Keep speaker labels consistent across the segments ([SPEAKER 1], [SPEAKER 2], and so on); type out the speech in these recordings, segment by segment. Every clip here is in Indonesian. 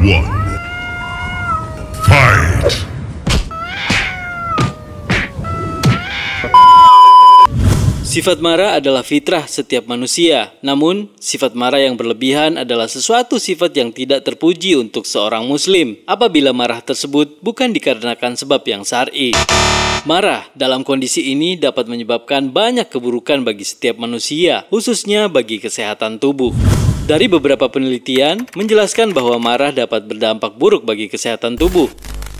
[SPEAKER 1] Sifat
[SPEAKER 2] marah adalah fitrah setiap manusia. Namun, sifat marah yang berlebihan adalah sesuatu sifat yang tidak terpuji untuk seorang muslim apabila marah tersebut bukan dikarenakan sebab yang syar'i. Marah dalam kondisi ini dapat menyebabkan banyak keburukan bagi setiap manusia, khususnya bagi kesehatan tubuh. Dari beberapa penelitian menjelaskan bahwa marah dapat berdampak buruk bagi kesehatan tubuh.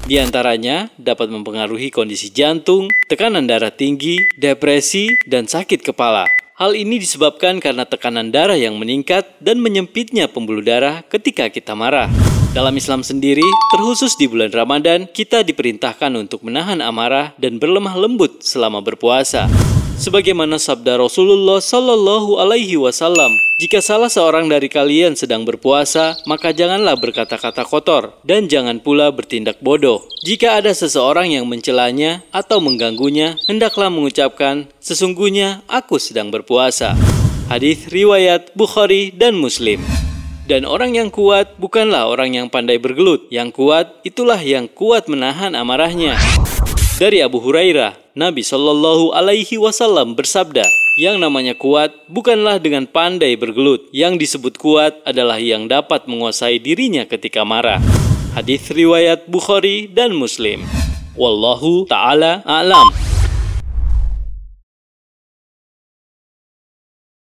[SPEAKER 2] Di antaranya dapat mempengaruhi kondisi jantung, tekanan darah tinggi, depresi, dan sakit kepala. Hal ini disebabkan karena tekanan darah yang meningkat dan menyempitnya pembuluh darah ketika kita marah. Dalam Islam sendiri, terkhusus di bulan Ramadan, kita diperintahkan untuk menahan amarah dan berlemah lembut selama berpuasa. Sebagaimana sabda Rasulullah Shallallahu Alaihi Wasallam, jika salah seorang dari kalian sedang berpuasa, maka janganlah berkata-kata kotor dan jangan pula bertindak bodoh. Jika ada seseorang yang mencelanya atau mengganggunya, hendaklah mengucapkan, "Sesungguhnya aku sedang berpuasa." Hadis riwayat Bukhari dan Muslim. Dan orang yang kuat bukanlah orang yang pandai bergelut. Yang kuat itulah yang kuat menahan amarahnya. Dari Abu Hurairah, Nabi Shallallahu alaihi wasallam bersabda, yang namanya kuat bukanlah dengan pandai bergelut. Yang disebut kuat adalah yang dapat menguasai dirinya ketika marah. Hadis riwayat Bukhari dan Muslim. Wallahu taala alam.